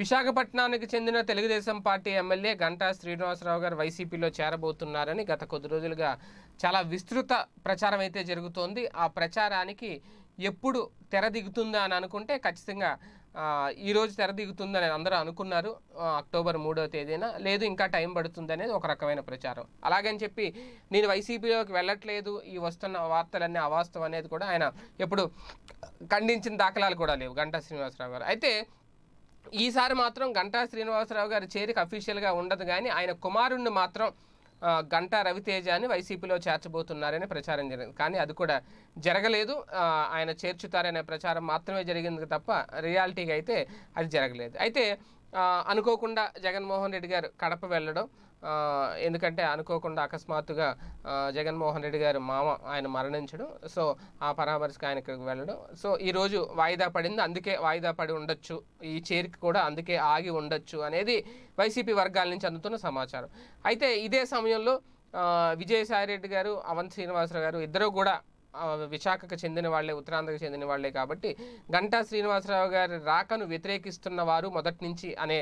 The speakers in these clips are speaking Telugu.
విశాఖపట్నానికి చెందిన తెలుగుదేశం పార్టీ ఎమ్మెల్యే గంటా శ్రీనివాసరావు గారు వైసీపీలో చేరబోతున్నారని గత కొద్ది రోజులుగా చాలా విస్తృత ప్రచారం అయితే జరుగుతోంది ఆ ప్రచారానికి ఎప్పుడు తెర దిగుతుందా అని అనుకుంటే ఖచ్చితంగా ఈరోజు తెర దిగుతుందని అందరూ అనుకున్నారు అక్టోబర్ మూడో తేదీన లేదు ఇంకా టైం పడుతుంది అనేది ఒక రకమైన ప్రచారం అలాగని చెప్పి నేను వైసీపీలోకి వెళ్ళట్లేదు ఈ వస్తున్న వార్తలన్నీ అవాస్తవం అనేది కూడా ఆయన ఎప్పుడు ఖండించిన దాఖలాలు కూడా లేవు గంటా శ్రీనివాసరావు గారు అయితే ఈసారి మాత్రం గంటా శ్రీనివాసరావు గారి చేరిక అఫీషియల్గా ఉండదు కానీ ఆయన కుమారుణ్ణి మాత్రం గంటా రవితేజ అని వైసీపీలో చేర్చబోతున్నారని ప్రచారం జరిగింది కానీ అది కూడా జరగలేదు ఆయన చేర్చుతారనే ప్రచారం మాత్రమే జరిగింది తప్ప రియాలిటీగా అయితే అది జరగలేదు అయితే అనుకోకుండా జగన్మోహన్ రెడ్డి గారు కడప వెళ్ళడం ఎందుకంటే అనుకోకుండా అకస్మాత్తుగా జగన్మోహన్ రెడ్డి గారు మామ ఆయన మరణించడం సో ఆ పరామర్శకు ఆయన ఇక్కడికి వెళ్ళడం సో ఈరోజు వాయిదా పడింది అందుకే వాయిదా పడి ఉండొచ్చు ఈ చేరిక కూడా అందుకే ఆగి ఉండొచ్చు అనేది వైసీపీ వర్గాల నుంచి అందుతున్న సమాచారం అయితే ఇదే సమయంలో విజయసాయి రెడ్డి గారు అవంత్ శ్రీనివాసరావు గారు ఇద్దరు కూడా విశాఖకు చెందిన వాళ్లే ఉత్తరాంధ్రకు చెందిన వాళ్లే కాబట్టి గంటా శ్రీనివాసరావు గారి రాకను వ్యతిరేకిస్తున్న వారు మొదటి నుంచి అనే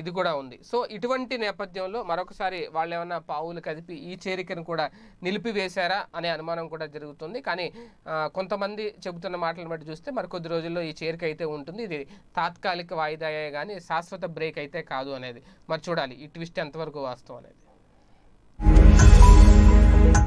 ఇది కూడా ఉంది సో ఇటువంటి నేపథ్యంలో మరొకసారి వాళ్ళు ఏమన్నా పావులు కదిపి ఈ చేరికను కూడా నిలిపివేశారా అనే అనుమానం కూడా జరుగుతుంది కానీ కొంతమంది చెబుతున్న మాటలను బట్టి చూస్తే మరికొద్ది రోజుల్లో ఈ చేరిక అయితే ఉంటుంది ఇది తాత్కాలిక వాయిదాయే కానీ శాశ్వత బ్రేక్ అయితే కాదు అనేది మరి చూడాలి ఈ ట్విస్ట్ ఎంతవరకు వాస్తవం అనేది